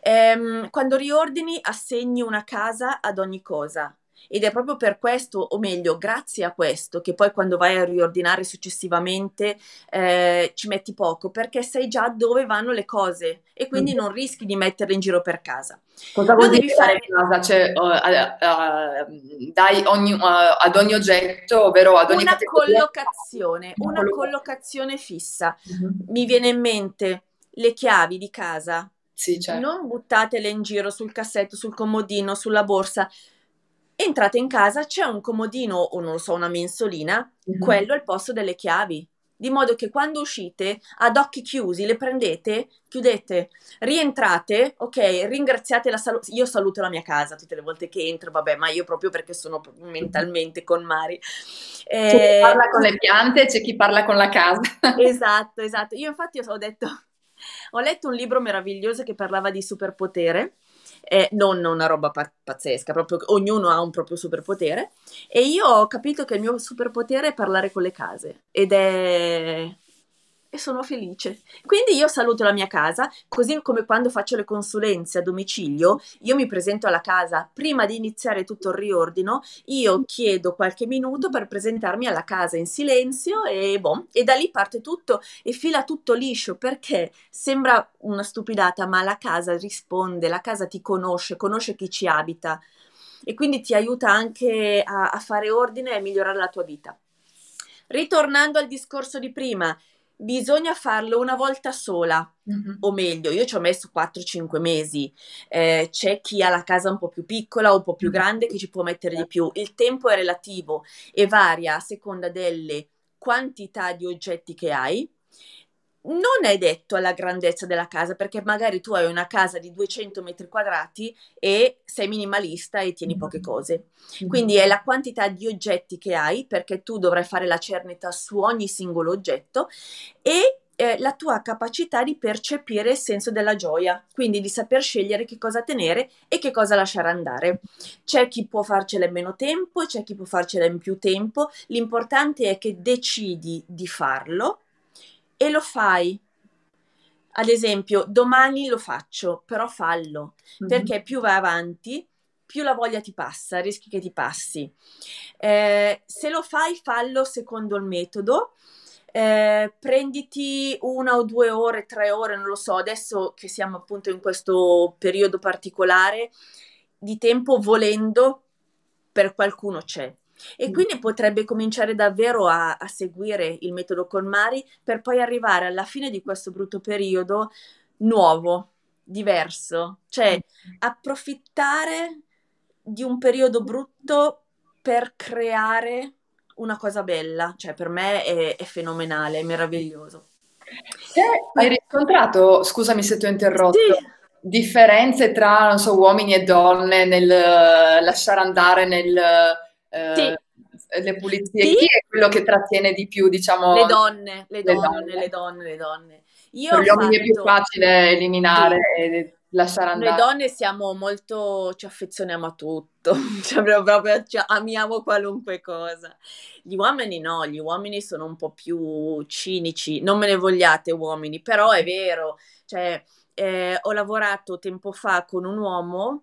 B: Ehm, quando riordini assegni una casa ad ogni cosa, ed è proprio per questo, o meglio, grazie a questo, che poi quando vai a riordinare successivamente eh, ci metti poco, perché sai già dove vanno le cose e quindi mm. non rischi di metterle in giro per casa. Cosa vuol dire fare in casa? Cioè, uh, uh, uh, dai ogni, ad ogni oggetto, ovvero ad ogni Una collocazione, una collocazione fissa. Mm-hmm. Mi viene in mente le chiavi di casa. Sì, certo. Non buttatele in giro sul cassetto, sul comodino, sulla borsa Entrate in casa, c'è un comodino o non lo so, una mensolina, mm-hmm. quello è il posto delle chiavi. Di modo che quando uscite ad occhi chiusi le prendete, chiudete, rientrate, ok, ringraziate la salute. Io saluto la mia casa tutte le volte che entro, vabbè, ma io proprio perché sono mentalmente con Mari. Eh, c'è chi eh, parla con le piante, c'è chi parla con la casa. esatto, esatto. Io infatti ho detto ho letto un libro meraviglioso che parlava di superpotere eh, non una roba pa- pazzesca, proprio ognuno ha un proprio superpotere e io ho capito che il mio superpotere è parlare con le case ed è e sono felice. Quindi io saluto la mia casa, così come quando faccio le consulenze a domicilio, io mi presento alla casa prima di iniziare tutto il riordino, io chiedo qualche minuto per presentarmi alla casa in silenzio e, boh, e da lì parte tutto e fila tutto liscio perché sembra una stupidata, ma la casa risponde, la casa ti conosce, conosce chi ci abita e quindi ti aiuta anche a, a fare ordine e a migliorare la tua vita. Ritornando al discorso di prima, bisogna farlo una volta sola, mm-hmm. o meglio, io ci ho messo 4-5 mesi, eh, c'è chi ha la casa un po' più piccola o un po' più grande che ci può mettere di più, il tempo è relativo e varia a seconda delle quantità di oggetti che hai, non è detto alla grandezza della casa, perché magari tu hai una casa di 200 metri quadrati e sei minimalista e tieni poche mm-hmm. cose.
A: Mm-hmm. Quindi è la
B: quantità di oggetti che hai, perché tu dovrai fare la cernita su ogni singolo oggetto e eh, la tua capacità di percepire il senso della gioia, quindi di saper scegliere che cosa tenere e che cosa lasciare andare. C'è chi può farcela in meno tempo, c'è chi può farcela in più tempo, l'importante è che decidi di farlo e lo fai. Ad esempio, domani lo faccio, però fallo, mm-hmm. perché più vai avanti, più la voglia ti passa, rischi che ti passi. Eh, se lo fai, fallo secondo il metodo. Eh, prenditi una o due ore, tre ore, non lo so, adesso che siamo appunto in questo periodo particolare di tempo, volendo, per qualcuno c'è, e quindi potrebbe cominciare davvero a, a seguire il metodo Mari per poi arrivare alla fine di questo brutto periodo nuovo, diverso, cioè approfittare di un periodo brutto per creare una cosa bella, cioè per me è, è fenomenale, è meraviglioso.
A: Te hai eh. riscontrato, scusami se ti ho interrotto, sì. differenze tra, so, uomini e donne nel eh, lasciare andare, nel eh, sì. le pulizie, sì. chi è quello che trattiene di più, diciamo? Le donne,
B: le, le donne, donne, le donne, le donne. Io per gli uomini fatto... è più facile eliminare sì.
A: e lasciare andare. Noi donne
B: siamo molto, ci affezioniamo a tutto, cioè, proprio, cioè, amiamo qualunque cosa. Gli uomini no, gli uomini sono un po' più cinici, non me ne vogliate uomini, però è vero, cioè, eh, ho lavorato tempo fa con un uomo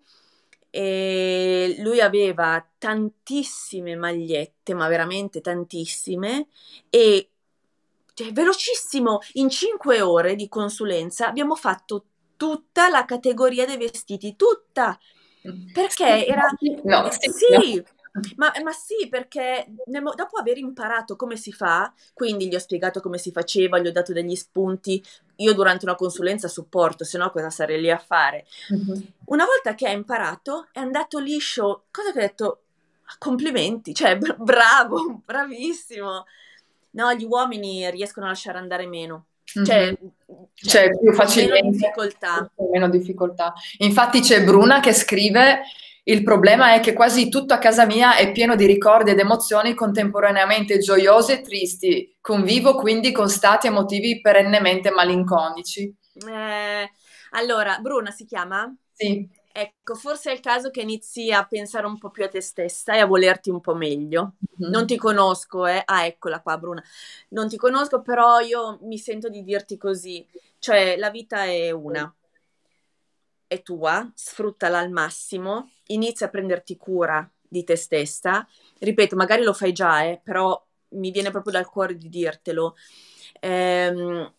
B: e lui aveva tantissime magliette, ma veramente tantissime, e cioè, velocissimo, in cinque ore di consulenza abbiamo fatto tutta la categoria dei vestiti, tutta, mm. perché era... No, sì, sì no. Ma, ma sì, perché nel, dopo aver imparato come si fa, quindi gli ho spiegato come si faceva, gli ho dato degli spunti, io durante una consulenza supporto, se no cosa sarei lì a fare? Mm-hmm. Una volta che ha imparato, è andato liscio, cosa che ho detto? Ah, complimenti, cioè bravo, bravissimo. No, gli uomini riescono a lasciare andare meno. Mm-hmm. Cioè, cioè, cioè più facilmente meno difficoltà.
A: meno difficoltà. Infatti c'è Bruna che scrive il problema è che quasi tutto a casa mia è pieno di ricordi ed emozioni contemporaneamente gioiose e tristi. Convivo quindi con stati emotivi perennemente
B: malinconici. Eh, allora, Bruna si chiama? Sì. Ecco, forse è il caso che inizi a pensare un po' più a te stessa e a volerti un po' meglio. Mm-hmm. Non ti conosco, eh? Ah, eccola qua, Bruna. Non ti conosco, però io mi sento di dirti così. Cioè, la vita è una è tua, sfruttala al massimo, inizia a prenderti cura di te stessa. Ripeto, magari lo fai già, eh, però mi viene proprio dal cuore di dirtelo. Ehm,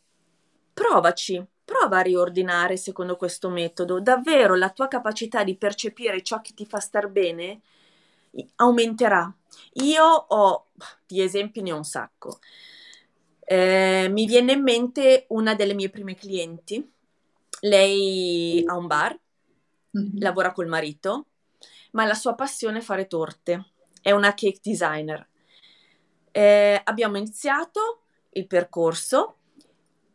B: provaci, prova a riordinare secondo questo metodo. Davvero la tua capacità di percepire ciò che ti fa star bene aumenterà. Io ho, di esempi ne ho un sacco. Eh, mi viene in mente una delle mie prime clienti lei ha un bar, mm-hmm. lavora col marito, ma la sua passione è fare torte. È una cake designer. Eh, abbiamo iniziato il percorso,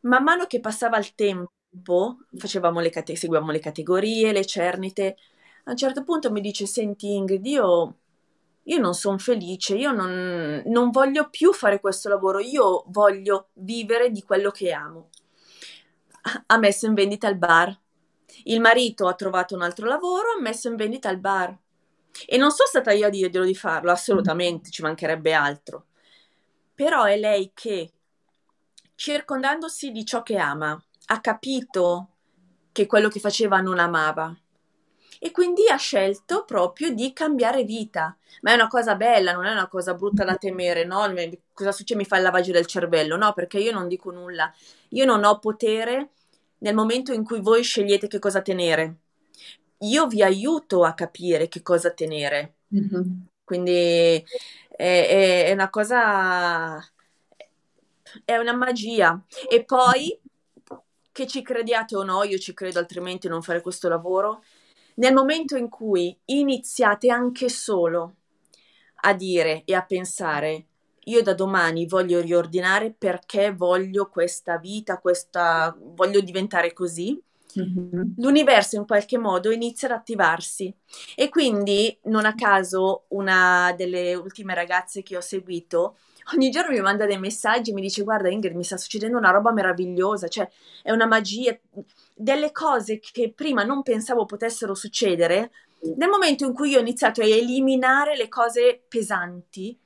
B: man mano che passava il tempo, le cate- seguivamo le categorie, le cernite. A un certo punto mi dice: Senti, Ingrid, io io non sono felice, io non, non, voglio più fare questo lavoro, io voglio vivere di quello che amo ha messo in vendita il bar. Il marito ha trovato un altro lavoro, ha messo in vendita il bar. E non sono stata io a dirglielo di farlo, assolutamente, ci mancherebbe altro. Però è lei che, circondandosi di ciò che ama, ha capito che quello che faceva non amava e quindi ha scelto proprio di cambiare vita. Ma è una cosa bella, non è una cosa brutta da temere, no? Cosa succede? Mi fa il lavaggio del cervello, no? Perché io non dico nulla, io non ho potere nel momento in cui voi scegliete che cosa tenere. Io vi aiuto a capire che cosa tenere. Mm-hmm. Quindi è, è, è una cosa, è una magia. E poi, che ci crediate o no, io ci credo, altrimenti non fare questo lavoro, nel momento in cui iniziate anche solo a dire e a pensare io da domani voglio riordinare perché voglio questa vita, questa, voglio diventare così, mm-hmm. l'universo in qualche modo inizia ad attivarsi. E quindi, non a caso, una delle ultime ragazze che ho seguito ogni giorno mi manda dei messaggi e mi dice guarda Ingrid mi sta succedendo una roba meravigliosa, cioè è una magia delle cose che prima non pensavo potessero succedere, nel momento in cui io ho iniziato a eliminare le cose pesanti,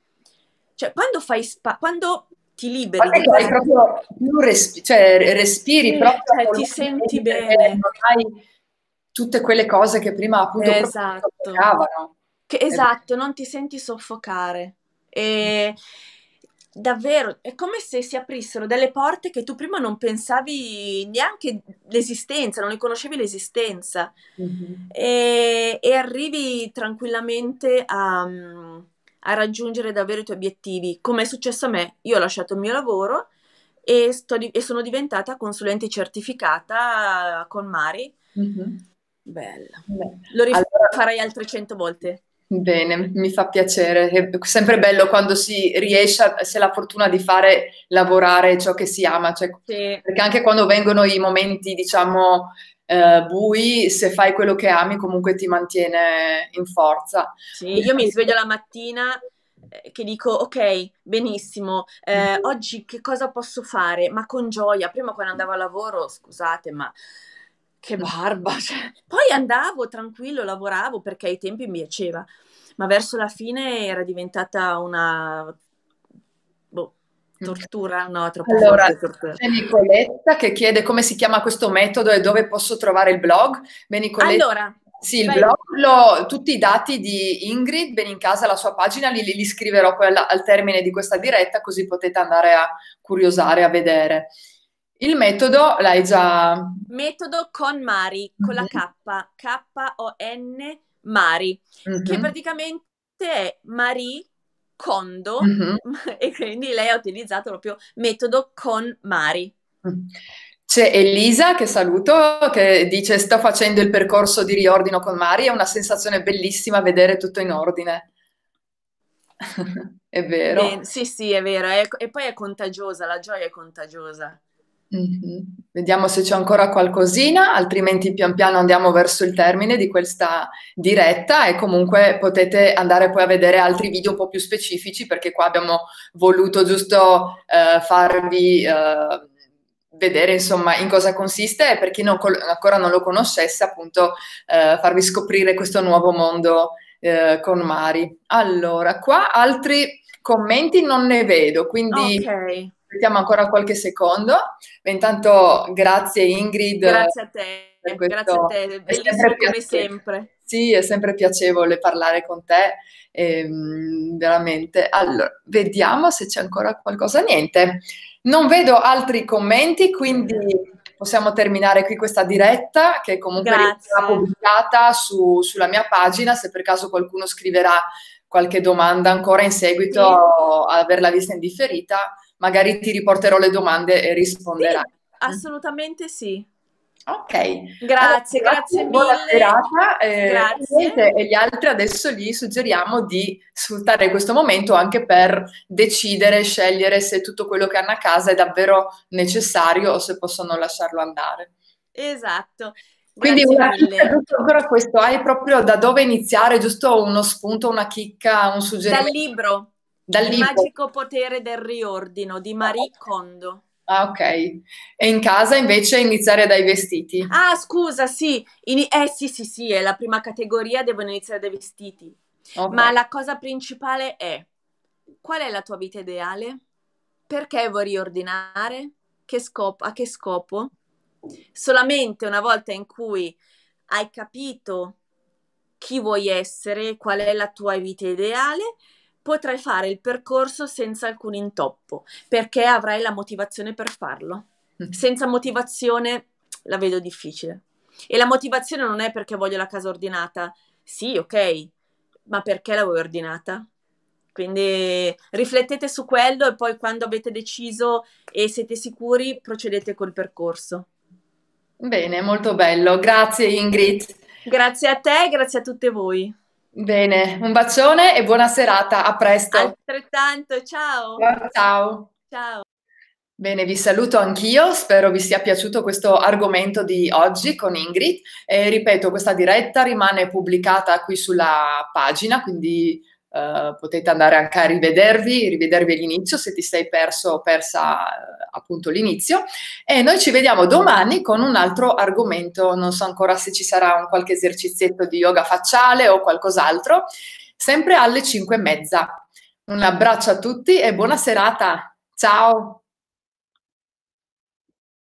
B: cioè quando fai spa- quando ti liberi, quando hai proprio
A: più respi- cioè, respiri sì, proprio, cioè, ti
B: senti bene, hai tutte quelle cose che prima
A: appunto esatto.
B: Che, esatto, non ti senti soffocare. E, mm Davvero, è come se si aprissero delle porte che tu prima non pensavi neanche l'esistenza, non ne conoscevi l'esistenza mm-hmm. e, e, arrivi tranquillamente a, a, raggiungere davvero i tuoi obiettivi, come è successo a me. Io ho lasciato il mio lavoro e, sto, e sono diventata consulente certificata con Mari. Mm-hmm. Bella. Beh. Lo rifarai allora... altre 100 volte.
A: Bene, mi fa piacere. È sempre bello quando si riesce, a, ha la fortuna di fare lavorare ciò che si ama, cioè, sì. perché anche quando vengono i momenti, diciamo, eh, bui, se fai quello che ami comunque ti
B: mantiene in forza. Sì, io mi sveglio la mattina eh, che dico ok, benissimo, eh, oggi che cosa posso fare? Ma con gioia, prima quando andavo a lavoro, scusate, ma che barba. Cioè. Poi andavo tranquillo, lavoravo perché ai tempi mi piaceva, ma verso la fine era diventata una boh, tortura, no, troppo allora, tortura. C'è Nicoletta che
A: chiede come si chiama questo metodo e dove posso trovare il blog. Nicoletta, allora, sì, il blog, lo, tutti i dati di Ingrid, ben in casa, la sua pagina, li, li scriverò poi al, al termine di questa diretta, così potete andare a curiosare, a vedere. Il metodo l'hai già...
B: Metodo con Mari, con mm-hmm. la mhm. K, K-O-N Mari, mm-hmm. che mhm. praticamente è Mari Kondo mm-hmm. e quindi lei ha utilizzato proprio metodo con Mari. Mm.
A: C'è Elisa che saluto, che dice sto facendo il percorso di riordino con Mari, è una sensazione bellissima vedere tutto in ordine. è vero. Beh,
B: sì, sì, è vero. È, e poi è contagiosa, la gioia è contagiosa.
A: Mm-hmm. Vediamo se c'è ancora qualcosina, altrimenti pian piano andiamo verso il termine di questa diretta e comunque potete andare poi a vedere altri video un po' più specifici perché qua abbiamo voluto giusto eh, farvi eh, vedere insomma in cosa consiste e per chi non col- ancora non lo conoscesse appunto eh, farvi scoprire questo nuovo mondo eh, con Mari. Allora, qua altri commenti non ne vedo, quindi... Okay aspettiamo ancora qualche secondo. Intanto grazie Ingrid. Grazie a
B: te, questo... grazie a te, bellissimo sempre come sempre.
A: Sì, è sempre piacevole parlare con te, ehm, veramente. Allora, vediamo se c'è ancora qualcosa. Niente, non vedo altri commenti, quindi possiamo terminare qui questa diretta che comunque sarà pubblicata su, sulla mia pagina se per caso qualcuno scriverà qualche domanda ancora in seguito sì. a averla vista in differita magari ti riporterò le domande e risponderai. Sì,
B: assolutamente sì. Ok, grazie, allora, grazie, grazie, mille. Buona serata. Eh,
A: grazie. E gli altri adesso gli suggeriamo di sfruttare questo momento anche per decidere, scegliere se tutto quello che hanno a casa è davvero necessario o se possono
B: lasciarlo andare. Esatto. Quindi
A: ancora questo, hai proprio da dove iniziare, giusto uno spunto, una chicca, un suggerimento? Dal libro. Il magico
B: potere del riordino di Marie Kondo.
A: Ah, ok. E in casa invece iniziare dai vestiti.
B: Ah, scusa, sì. In- eh, sì, sì, sì, è la prima categoria, devono iniziare dai vestiti. Okay. Ma la cosa principale è qual è la tua vita ideale? Perché vuoi riordinare? Che scopo, a che scopo? Solamente una volta in cui hai capito chi vuoi essere, qual è la tua vita ideale, potrai fare il percorso senza alcun intoppo, perché avrai la motivazione per farlo. Mm. Senza motivazione la vedo difficile. E la motivazione non è perché voglio la casa ordinata, sì, ok, ma perché la vuoi ordinata? Quindi riflettete su quello e poi quando avete deciso e siete sicuri procedete col percorso.
A: Bene, molto bello. Grazie Ingrid.
B: Grazie a te, e grazie
A: a tutte voi. Bene, un bacione e buona serata, a presto.
B: Altrettanto, ciao.
A: Ciao. Ciao. Bene, vi saluto anch'io, spero vi sia piaciuto questo argomento di oggi con Ingrid. E ripeto, questa diretta rimane pubblicata qui sulla pagina, quindi Uh, potete andare anche a rivedervi, rivedervi all'inizio se ti sei perso o persa uh, appunto l'inizio. E noi ci vediamo domani con un altro argomento, non so ancora se ci sarà un qualche esercizietto di yoga facciale o qualcos'altro, sempre alle 5 e mezza. Un abbraccio a tutti e buona serata. Ciao!